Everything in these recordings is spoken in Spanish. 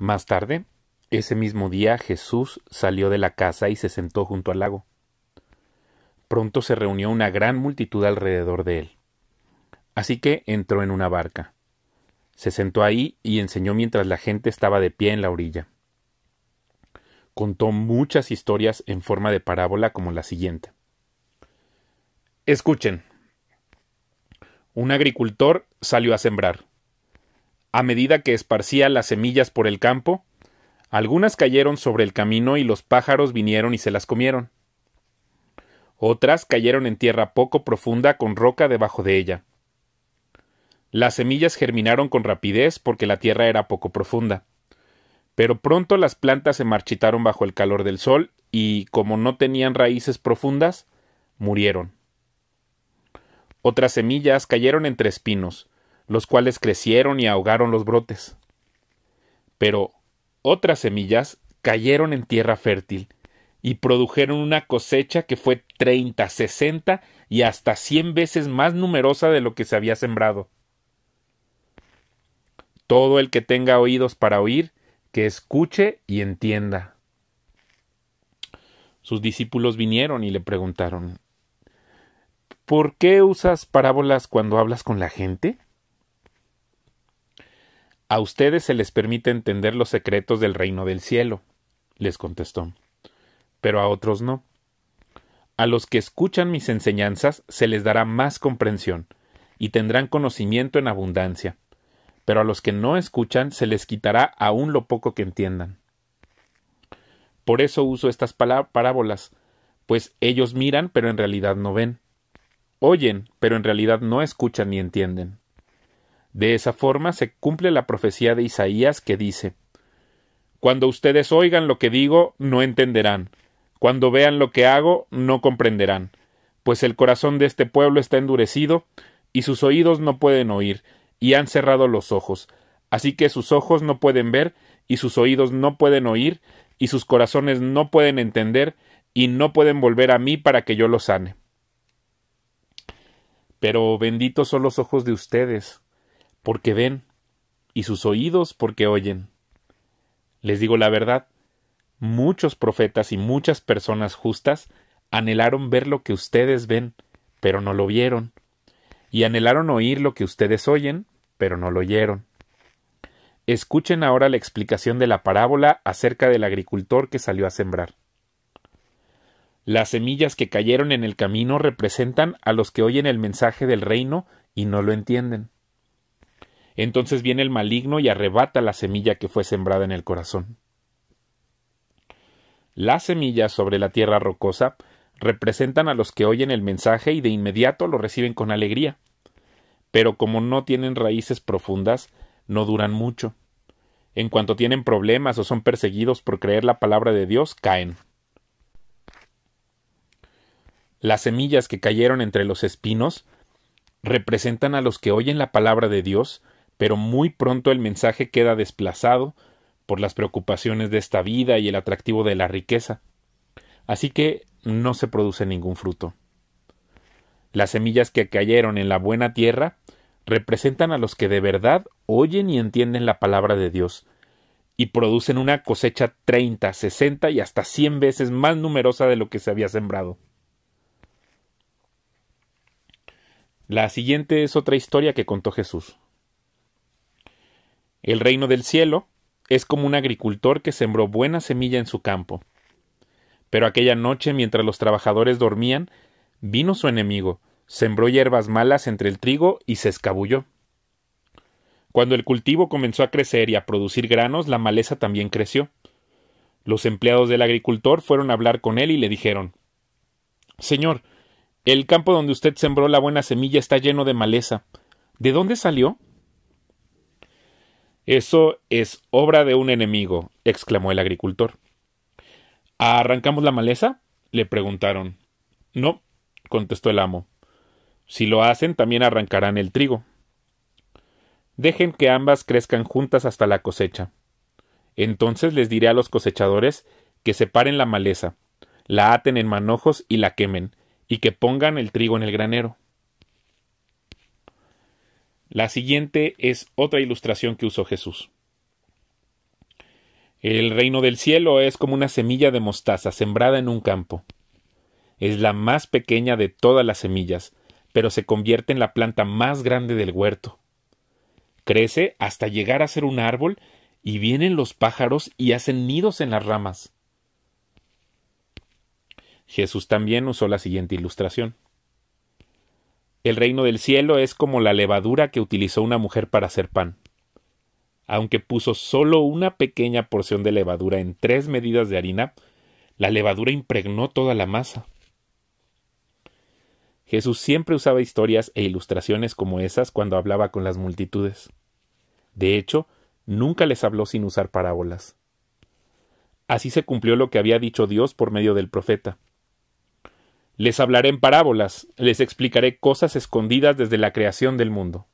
Más tarde, ese mismo día Jesús salió de la casa y se sentó junto al lago. Pronto se reunió una gran multitud alrededor de él. Así que entró en una barca. Se sentó ahí y enseñó mientras la gente estaba de pie en la orilla. Contó muchas historias en forma de parábola como la siguiente. Escuchen. Un agricultor salió a sembrar. A medida que esparcía las semillas por el campo, algunas cayeron sobre el camino y los pájaros vinieron y se las comieron. Otras cayeron en tierra poco profunda con roca debajo de ella. Las semillas germinaron con rapidez porque la tierra era poco profunda. Pero pronto las plantas se marchitaron bajo el calor del sol y, como no tenían raíces profundas, murieron. Otras semillas cayeron entre espinos, los cuales crecieron y ahogaron los brotes. Pero otras semillas cayeron en tierra fértil y produjeron una cosecha que fue treinta, sesenta y hasta cien veces más numerosa de lo que se había sembrado. Todo el que tenga oídos para oír, que escuche y entienda. Sus discípulos vinieron y le preguntaron ¿Por qué usas parábolas cuando hablas con la gente? A ustedes se les permite entender los secretos del reino del cielo, les contestó, pero a otros no. A los que escuchan mis enseñanzas se les dará más comprensión, y tendrán conocimiento en abundancia, pero a los que no escuchan se les quitará aún lo poco que entiendan. Por eso uso estas parábolas, pues ellos miran pero en realidad no ven, oyen pero en realidad no escuchan ni entienden. De esa forma se cumple la profecía de Isaías que dice Cuando ustedes oigan lo que digo, no entenderán. Cuando vean lo que hago, no comprenderán. Pues el corazón de este pueblo está endurecido, y sus oídos no pueden oír, y han cerrado los ojos. Así que sus ojos no pueden ver, y sus oídos no pueden oír, y sus corazones no pueden entender, y no pueden volver a mí para que yo los sane. Pero benditos son los ojos de ustedes, porque ven, y sus oídos porque oyen. Les digo la verdad, muchos profetas y muchas personas justas anhelaron ver lo que ustedes ven, pero no lo vieron, y anhelaron oír lo que ustedes oyen, pero no lo oyeron. Escuchen ahora la explicación de la parábola acerca del agricultor que salió a sembrar. Las semillas que cayeron en el camino representan a los que oyen el mensaje del reino y no lo entienden. Entonces viene el maligno y arrebata la semilla que fue sembrada en el corazón. Las semillas sobre la tierra rocosa representan a los que oyen el mensaje y de inmediato lo reciben con alegría. Pero como no tienen raíces profundas, no duran mucho. En cuanto tienen problemas o son perseguidos por creer la palabra de Dios, caen. Las semillas que cayeron entre los espinos representan a los que oyen la palabra de Dios, pero muy pronto el mensaje queda desplazado por las preocupaciones de esta vida y el atractivo de la riqueza. Así que no se produce ningún fruto. Las semillas que cayeron en la buena tierra representan a los que de verdad oyen y entienden la palabra de Dios, y producen una cosecha 30, 60 y hasta 100 veces más numerosa de lo que se había sembrado. La siguiente es otra historia que contó Jesús. El reino del cielo es como un agricultor que sembró buena semilla en su campo. Pero aquella noche, mientras los trabajadores dormían, vino su enemigo, sembró hierbas malas entre el trigo y se escabulló. Cuando el cultivo comenzó a crecer y a producir granos, la maleza también creció. Los empleados del agricultor fueron a hablar con él y le dijeron Señor, el campo donde usted sembró la buena semilla está lleno de maleza. ¿De dónde salió? Eso es obra de un enemigo, exclamó el agricultor. ¿Arrancamos la maleza? le preguntaron. No, contestó el amo. Si lo hacen, también arrancarán el trigo. Dejen que ambas crezcan juntas hasta la cosecha. Entonces les diré a los cosechadores que separen la maleza, la aten en manojos y la quemen, y que pongan el trigo en el granero. La siguiente es otra ilustración que usó Jesús. El reino del cielo es como una semilla de mostaza sembrada en un campo. Es la más pequeña de todas las semillas, pero se convierte en la planta más grande del huerto. Crece hasta llegar a ser un árbol y vienen los pájaros y hacen nidos en las ramas. Jesús también usó la siguiente ilustración. El reino del cielo es como la levadura que utilizó una mujer para hacer pan. Aunque puso solo una pequeña porción de levadura en tres medidas de harina, la levadura impregnó toda la masa. Jesús siempre usaba historias e ilustraciones como esas cuando hablaba con las multitudes. De hecho, nunca les habló sin usar parábolas. Así se cumplió lo que había dicho Dios por medio del profeta. Les hablaré en parábolas, les explicaré cosas escondidas desde la creación del mundo.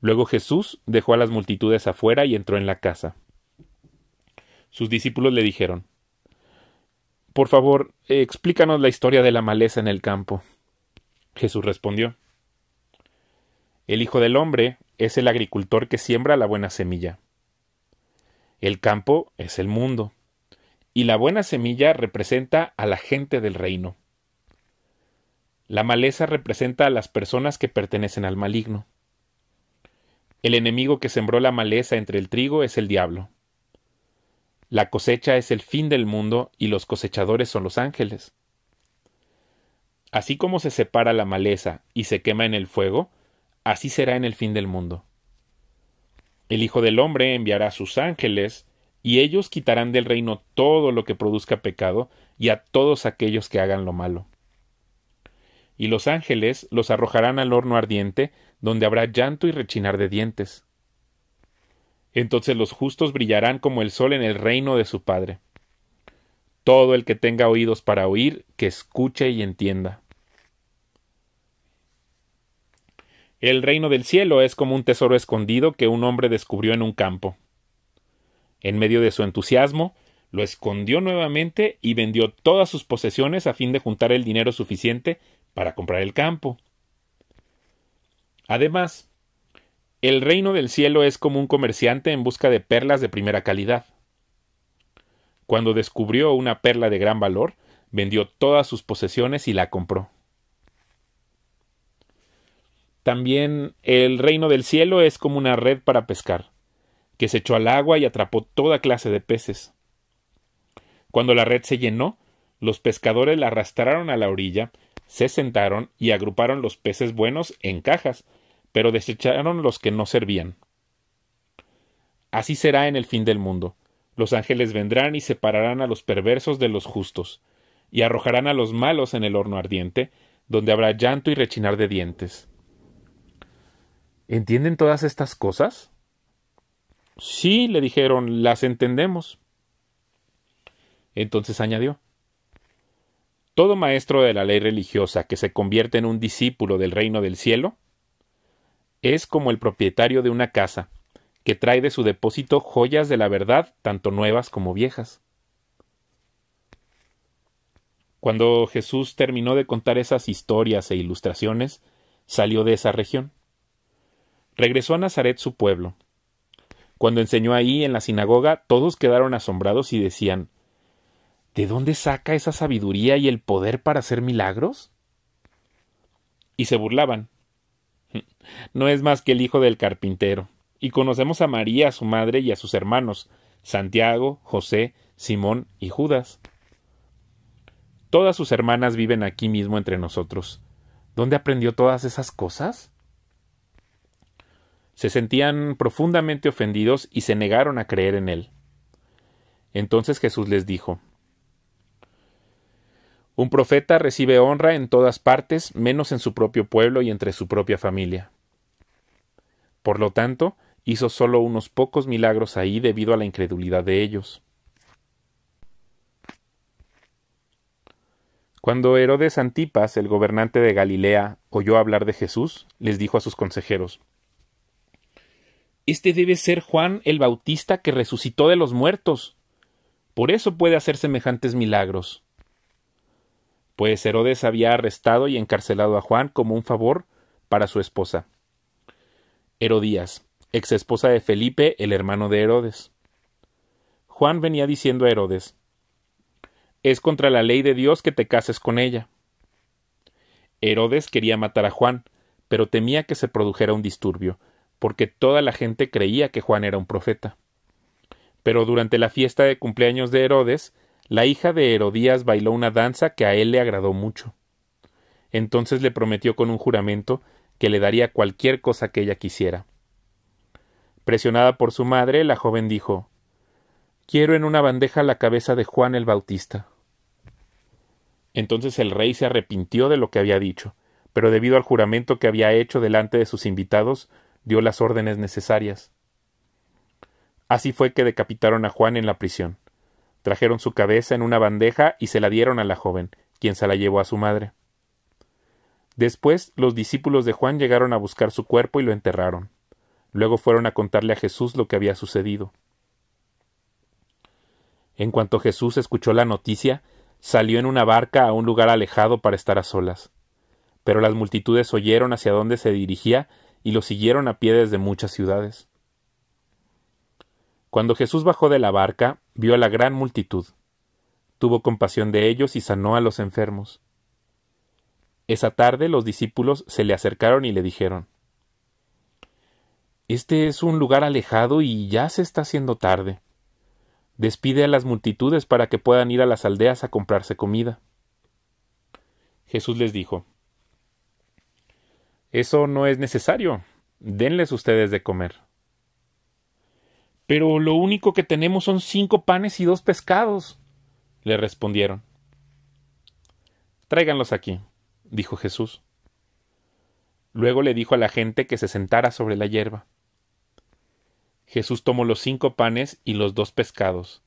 Luego Jesús dejó a las multitudes afuera y entró en la casa. Sus discípulos le dijeron Por favor, explícanos la historia de la maleza en el campo. Jesús respondió El Hijo del Hombre es el agricultor que siembra la buena semilla. El campo es el mundo y la buena semilla representa a la gente del reino. La maleza representa a las personas que pertenecen al maligno. El enemigo que sembró la maleza entre el trigo es el diablo. La cosecha es el fin del mundo y los cosechadores son los ángeles. Así como se separa la maleza y se quema en el fuego, así será en el fin del mundo. El Hijo del Hombre enviará a sus ángeles y ellos quitarán del reino todo lo que produzca pecado y a todos aquellos que hagan lo malo. Y los ángeles los arrojarán al horno ardiente, donde habrá llanto y rechinar de dientes. Entonces los justos brillarán como el sol en el reino de su Padre. Todo el que tenga oídos para oír, que escuche y entienda. El reino del cielo es como un tesoro escondido que un hombre descubrió en un campo. En medio de su entusiasmo, lo escondió nuevamente y vendió todas sus posesiones a fin de juntar el dinero suficiente para comprar el campo. Además, el reino del cielo es como un comerciante en busca de perlas de primera calidad. Cuando descubrió una perla de gran valor, vendió todas sus posesiones y la compró. También el reino del cielo es como una red para pescar que se echó al agua y atrapó toda clase de peces. Cuando la red se llenó, los pescadores la arrastraron a la orilla, se sentaron y agruparon los peces buenos en cajas, pero desecharon los que no servían. Así será en el fin del mundo. Los ángeles vendrán y separarán a los perversos de los justos, y arrojarán a los malos en el horno ardiente, donde habrá llanto y rechinar de dientes. ¿Entienden todas estas cosas? Sí, le dijeron, las entendemos. Entonces añadió, Todo maestro de la ley religiosa que se convierte en un discípulo del reino del cielo es como el propietario de una casa que trae de su depósito joyas de la verdad, tanto nuevas como viejas. Cuando Jesús terminó de contar esas historias e ilustraciones, salió de esa región. Regresó a Nazaret su pueblo, cuando enseñó ahí en la sinagoga, todos quedaron asombrados y decían ¿De dónde saca esa sabiduría y el poder para hacer milagros? Y se burlaban. No es más que el hijo del carpintero. Y conocemos a María, a su madre y a sus hermanos, Santiago, José, Simón y Judas. Todas sus hermanas viven aquí mismo entre nosotros. ¿Dónde aprendió todas esas cosas? se sentían profundamente ofendidos y se negaron a creer en él. Entonces Jesús les dijo, Un profeta recibe honra en todas partes, menos en su propio pueblo y entre su propia familia. Por lo tanto, hizo solo unos pocos milagros ahí debido a la incredulidad de ellos. Cuando Herodes Antipas, el gobernante de Galilea, oyó hablar de Jesús, les dijo a sus consejeros este debe ser Juan el Bautista que resucitó de los muertos. Por eso puede hacer semejantes milagros. Pues Herodes había arrestado y encarcelado a Juan como un favor para su esposa. Herodías, ex esposa de Felipe, el hermano de Herodes. Juan venía diciendo a Herodes Es contra la ley de Dios que te cases con ella. Herodes quería matar a Juan, pero temía que se produjera un disturbio, porque toda la gente creía que Juan era un profeta. Pero durante la fiesta de cumpleaños de Herodes, la hija de Herodías bailó una danza que a él le agradó mucho. Entonces le prometió con un juramento que le daría cualquier cosa que ella quisiera. Presionada por su madre, la joven dijo Quiero en una bandeja la cabeza de Juan el Bautista. Entonces el rey se arrepintió de lo que había dicho, pero debido al juramento que había hecho delante de sus invitados, dio las órdenes necesarias. Así fue que decapitaron a Juan en la prisión. Trajeron su cabeza en una bandeja y se la dieron a la joven, quien se la llevó a su madre. Después los discípulos de Juan llegaron a buscar su cuerpo y lo enterraron. Luego fueron a contarle a Jesús lo que había sucedido. En cuanto Jesús escuchó la noticia, salió en una barca a un lugar alejado para estar a solas. Pero las multitudes oyeron hacia dónde se dirigía y lo siguieron a pie desde muchas ciudades. Cuando Jesús bajó de la barca, vio a la gran multitud. Tuvo compasión de ellos y sanó a los enfermos. Esa tarde los discípulos se le acercaron y le dijeron Este es un lugar alejado y ya se está haciendo tarde. Despide a las multitudes para que puedan ir a las aldeas a comprarse comida. Jesús les dijo eso no es necesario. Denles ustedes de comer. Pero lo único que tenemos son cinco panes y dos pescados, le respondieron. Tráiganlos aquí, dijo Jesús. Luego le dijo a la gente que se sentara sobre la hierba. Jesús tomó los cinco panes y los dos pescados,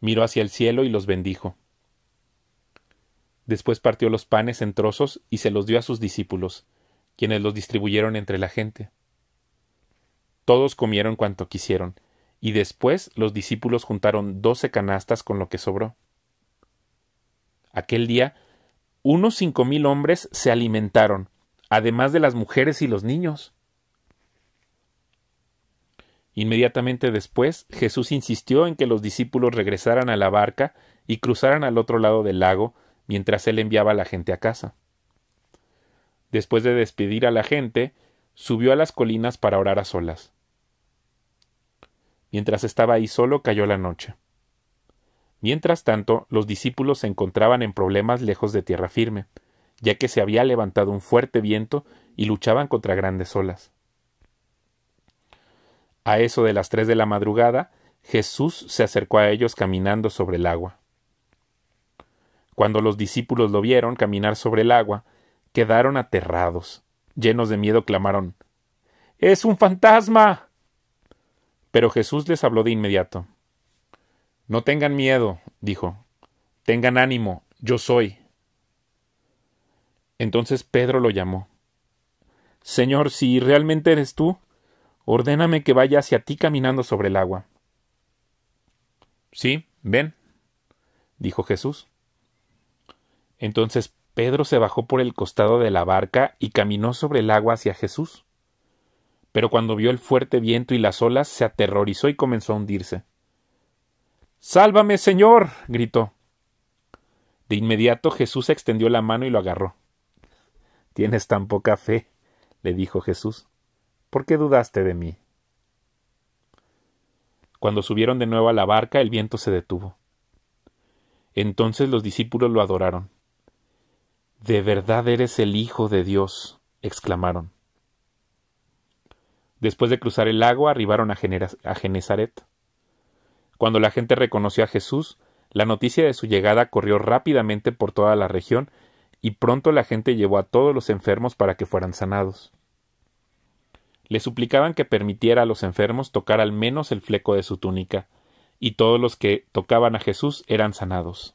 miró hacia el cielo y los bendijo. Después partió los panes en trozos y se los dio a sus discípulos, quienes los distribuyeron entre la gente. Todos comieron cuanto quisieron, y después los discípulos juntaron doce canastas con lo que sobró. Aquel día, unos cinco mil hombres se alimentaron, además de las mujeres y los niños. Inmediatamente después, Jesús insistió en que los discípulos regresaran a la barca y cruzaran al otro lado del lago mientras él enviaba a la gente a casa. Después de despedir a la gente, subió a las colinas para orar a solas. Mientras estaba ahí solo cayó la noche. Mientras tanto, los discípulos se encontraban en problemas lejos de tierra firme, ya que se había levantado un fuerte viento y luchaban contra grandes olas. A eso de las tres de la madrugada, Jesús se acercó a ellos caminando sobre el agua. Cuando los discípulos lo vieron caminar sobre el agua, quedaron aterrados. Llenos de miedo clamaron Es un fantasma. Pero Jesús les habló de inmediato. No tengan miedo, dijo. Tengan ánimo, yo soy. Entonces Pedro lo llamó. Señor, si realmente eres tú, ordéname que vaya hacia ti caminando sobre el agua. Sí, ven, dijo Jesús. Entonces Pedro se bajó por el costado de la barca y caminó sobre el agua hacia Jesús. Pero cuando vio el fuerte viento y las olas, se aterrorizó y comenzó a hundirse. Sálvame, Señor. gritó. De inmediato Jesús extendió la mano y lo agarró. Tienes tan poca fe, le dijo Jesús. ¿Por qué dudaste de mí? Cuando subieron de nuevo a la barca, el viento se detuvo. Entonces los discípulos lo adoraron. De verdad eres el Hijo de Dios, exclamaron. Después de cruzar el lago, arribaron a, Genezaret. Cuando la gente reconoció a Jesús, la noticia de su llegada corrió rápidamente por toda la región y pronto la gente llevó a todos los enfermos para que fueran sanados. Le suplicaban que permitiera a los enfermos tocar al menos el fleco de su túnica, y todos los que tocaban a Jesús eran sanados.